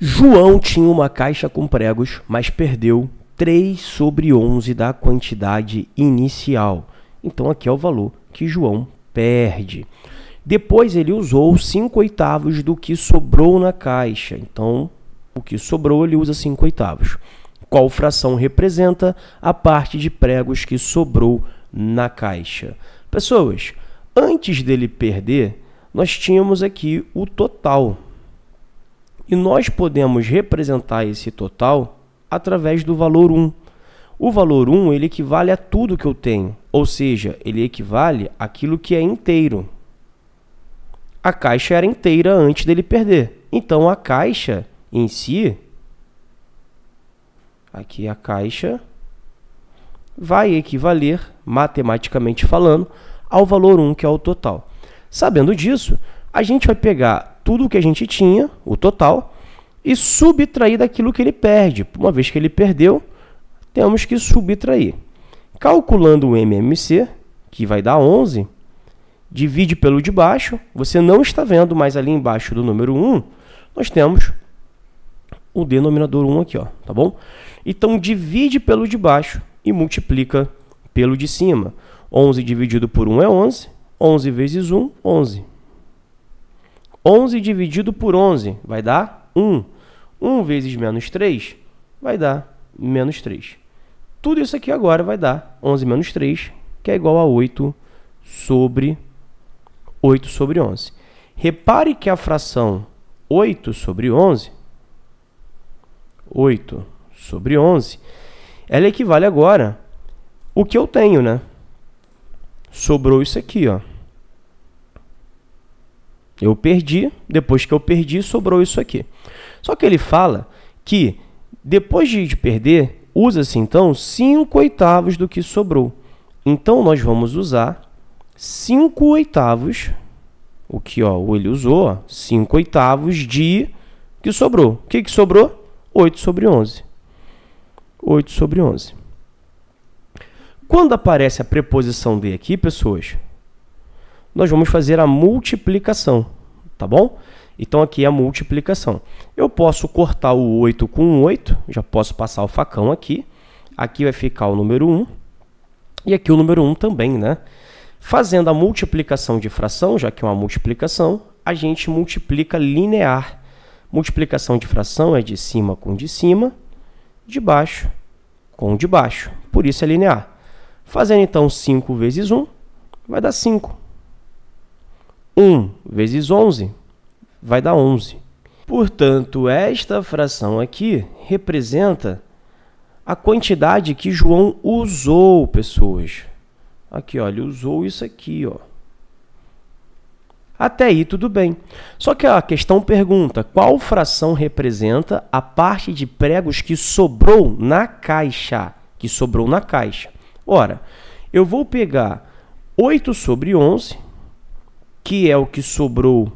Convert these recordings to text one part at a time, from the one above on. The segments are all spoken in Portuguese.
João tinha uma caixa com pregos, mas perdeu 3 sobre 11 da quantidade inicial. Então aqui é o valor que João perde. Depois ele usou 5 oitavos do que sobrou na caixa. Então o que sobrou ele usa 5 oitavos. Qual fração representa a parte de pregos que sobrou na caixa? Pessoas, antes dele perder, nós tínhamos aqui o total e nós podemos representar esse total através do valor 1. O valor 1 ele equivale a tudo que eu tenho, ou seja, ele equivale àquilo que é inteiro. A caixa era inteira antes dele perder. Então a caixa em si, aqui a caixa, vai equivaler, matematicamente falando, ao valor 1, que é o total. Sabendo disso, a gente vai pegar tudo o que a gente tinha, o total, e subtrair daquilo que ele perde. Uma vez que ele perdeu, temos que subtrair. Calculando o MMC, que vai dar 11, divide pelo de baixo, você não está vendo, mas ali embaixo do número 1, nós temos o denominador 1 aqui, ó, tá bom? Então, divide pelo de baixo e multiplica pelo de cima. 11 dividido por 1 é 11, 11 vezes 1, 11. 11 dividido por 11 vai dar 1. 1 vezes menos 3 vai dar menos 3. Tudo isso aqui agora vai dar 11 menos 3, que é igual a 8 sobre 8 sobre 11. Repare que a fração 8 sobre 11, 8 sobre 11, ela equivale agora o que eu tenho, né? Sobrou isso aqui, ó. Eu perdi, depois que eu perdi, sobrou isso aqui. Só que ele fala que depois de perder, usa-se então 5 oitavos do que sobrou. Então nós vamos usar 5 oitavos, o que ó, ele usou, 5 oitavos de que sobrou. O que, que sobrou? 8 sobre 11. 8 sobre 11. Quando aparece a preposição de aqui, pessoas, nós vamos fazer a multiplicação, tá bom? Então aqui é a multiplicação. Eu posso cortar o 8 com 8, já posso passar o facão aqui. Aqui vai ficar o número 1 e aqui o número 1 também, né? Fazendo a multiplicação de fração, já que é uma multiplicação, a gente multiplica linear. Multiplicação de fração é de cima com de cima, de baixo com de baixo. Por isso é linear. Fazendo então 5 vezes 1, vai dar 5. 1 vezes 11 vai dar 11. Portanto, esta fração aqui representa a quantidade que João usou, pessoas. Aqui, olha, usou isso aqui, ó. Até aí tudo bem. Só que a questão pergunta: qual fração representa a parte de pregos que sobrou na caixa? Que sobrou na caixa. Ora, eu vou pegar 8 sobre 11 que é o que sobrou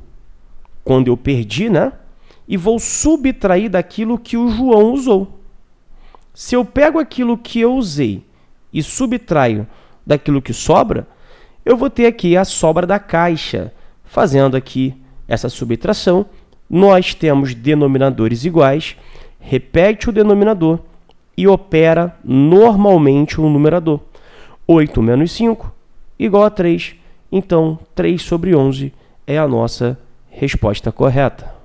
quando eu perdi, né? E vou subtrair daquilo que o João usou. Se eu pego aquilo que eu usei e subtraio daquilo que sobra, eu vou ter aqui a sobra da caixa. Fazendo aqui essa subtração, nós temos denominadores iguais, repete o denominador e opera normalmente o numerador. 8 menos 5 igual a 3. Então, 3 sobre 11 é a nossa resposta correta.